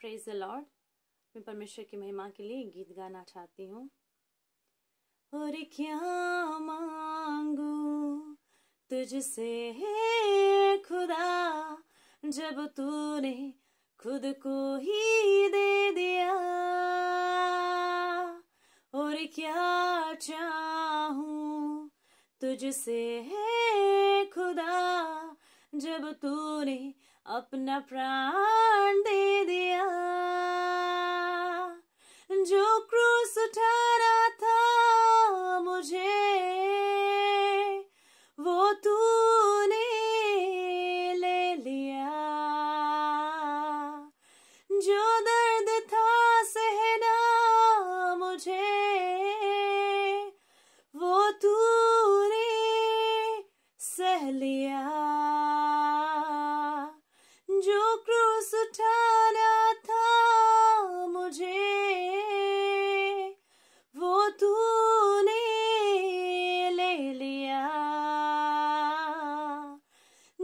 praise the Lord मैं परमेश्वर की महिमा के लिए गीत गाना चाहती हूँ और क्या मांगू तुझसे हे खुदा जब तूने खुद को ही दे दिया और क्या चाहूं तुझसे है खुदा जब तूने अपना प्राण दे दिया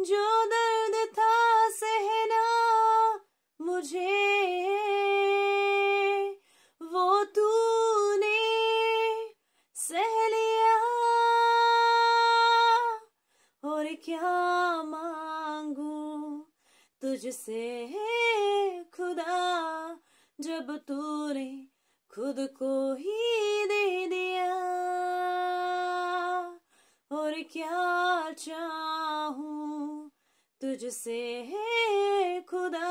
जो दर्द था सहना मुझे वो तूने सह लिया और क्या मांगू तुझसे खुदा जब तूने खुद को ही दे दिया और क्या चाह तुझसे है खुदा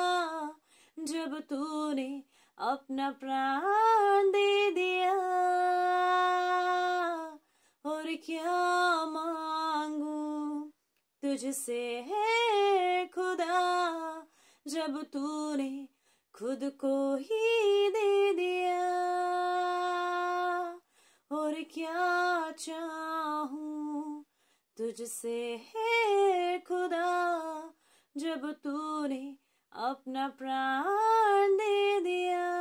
जब तूने अपना प्राण दे दिया और क्या मांगू तुझसे है खुदा जब तूने खुद को ही दे दिया और क्या चाहूं तुझसे है खुदा जब तूने अपना प्राण दे दिया